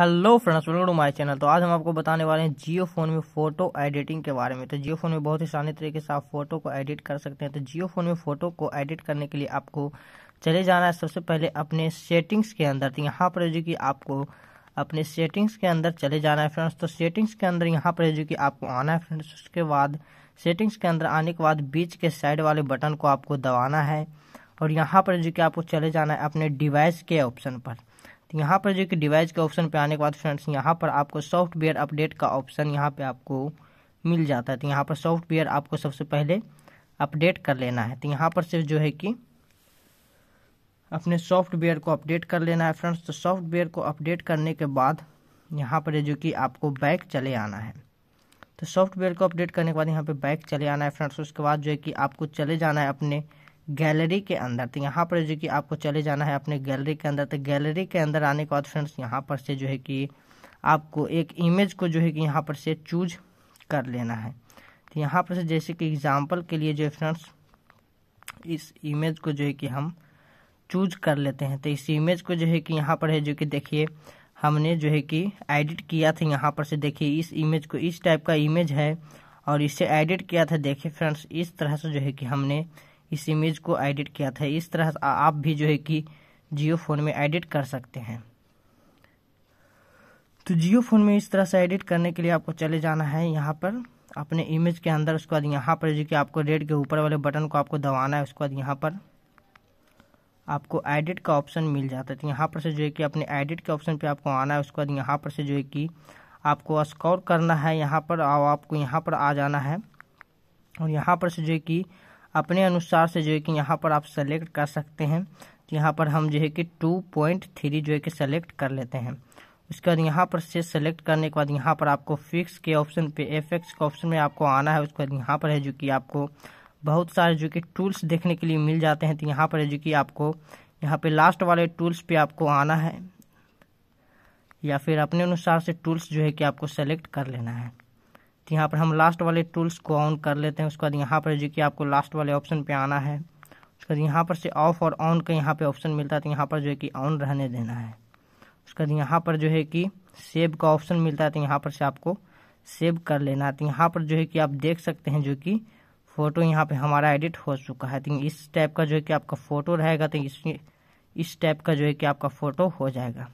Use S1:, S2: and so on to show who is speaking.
S1: hello friends welcome to my channel तो आज हम आपको बताने वाले हैं जियो फोन में फोटो एडिटिंग के बारे में तो जियो फोन में बहुत ही आसानी तरीके से आप फोटो को एडिट कर सकते हैं तो जियो फोन में फोटो को एडिट करने के लिए आपको चले जाना है सबसे पहले अपने सेटिंग्स के अंदर तो यहाँ पर जो कि आपको अपने सेटिंग्स के अंदर चले जाना है फ्रेंड्स तो सेटिंग्स के अंदर यहाँ पर जो कि आपको आना है फ्रेंड्स उसके बाद सेटिंग्स के अंदर आने के बाद बीच के साइड वाले बटन को आपको दबाना है और यहाँ पर जो कि आपको चले जाना है अपने डिवाइस के ऑप्शन पर तो यहाँ पर जो कि डिवाइस के ऑप्शन पे आने के बाद फ्रेंड्स यहाँ पर आपको सॉफ्टवेयर अपडेट का ऑप्शन यहाँ पर आपको मिल जाता है तो यहाँ पर सॉफ्टवेयर आपको सबसे पहले अपडेट कर लेना है तो यहाँ पर सिर्फ जो है कि अपने सॉफ्टवेयर को अपडेट कर लेना है फ्रेंड्स तो सॉफ्टवेयर को अपडेट करने के बाद यहाँ पर जो कि आपको बैक चले आना है तो सॉफ्टवेयर को अपडेट करने के बाद यहाँ पे बैक चले आना है फ्रेंड्स उसके बाद जो है कि आपको चले जाना है अपने गैलरी के अंदर तो यहाँ पर जो कि आपको चले जाना है अपने गैलरी के अंदर तो गैलरी के अंदर आने के बाद फ्रेंड्स यहाँ पर से जो है कि आपको एक इमेज को जो है कि यहाँ पर से चूज कर लेना है तो यहाँ पर से जैसे कि एग्जाम्पल के लिए जो है फ्रेंड्स इस इमेज को जो है कि हम चूज कर लेते हैं तो इस इमेज को जो है कि यहाँ पर है जो कि देखिए हमने जो है कि एडिट किया था यहाँ पर से देखिए इस इमेज को इस टाइप का इमेज है और इसे एडिट किया था देखिए फ्रेंड्स इस तरह से जो है कि हमने इस इमेज को एडिट किया था इस तरह आप भी जो है कि जियो फ़ोन में एडिट कर सकते हैं तो जियो फ़ोन में इस तरह से एडिट करने के लिए आपको चले जाना है यहाँ पर अपने इमेज के अंदर उसके बाद यहाँ पर जो कि आपको रेड के ऊपर वाले बटन को आपको दबाना है उसके बाद यहाँ पर आपको एडिट का ऑप्शन मिल जाता है तो यहाँ पर से जो है कि अपने एडिट के ऑप्शन पे आपको आना है उसके बाद यहाँ पर से जो है कि आपको स्कोर करना है यहाँ पर और आपको यहाँ पर आ जाना है और यहाँ पर से जो है कि अपने अनुसार से जो है कि यहाँ पर आप सेलेक्ट कर सकते हैं तो यहाँ पर हम जो है कि टू पॉइंट थ्री जो है कि सेलेक्ट कर लेते हैं उसके बाद यहाँ पर से सेलेक्ट करने के बाद यहाँ पर आपको फिक्स के ऑप्शन पे एफ एक्स के ऑप्शन में आपको आना है उसके बाद यहाँ पर है जो कि आपको बहुत सारे जो कि टूल्स देखने के लिए मिल जाते हैं तो यहाँ पर है जो कि आपको यहाँ पर लास्ट वाले टूल्स पर आपको आना है या फिर अपने अनुसार से टूल्स जो है कि आपको सेलेक्ट कर लेना है तो यहाँ पर हम लास्ट वाले टूल्स को ऑन कर लेते हैं उसके बाद यहाँ पर जो कि आपको लास्ट वाले ऑप्शन पे आना है उसके बाद यहाँ पर से ऑफ और ऑन का यहाँ पे ऑप्शन मिलता है तो यहाँ पर जो है कि ऑन रहने देना है उसके बाद यहाँ पर जो है कि सेव का ऑप्शन मिलता है तो यहाँ पर से आपको सेव कर लेना है तो यहाँ पर जो है कि आप देख सकते हैं जो कि फ़ोटो यहाँ पे हमारा एडिट हो चुका है तो इस टाइप का जो है कि आपका फ़ोटो रहेगा तो इस इस टाइप का जो है कि आपका फ़ोटो हो जाएगा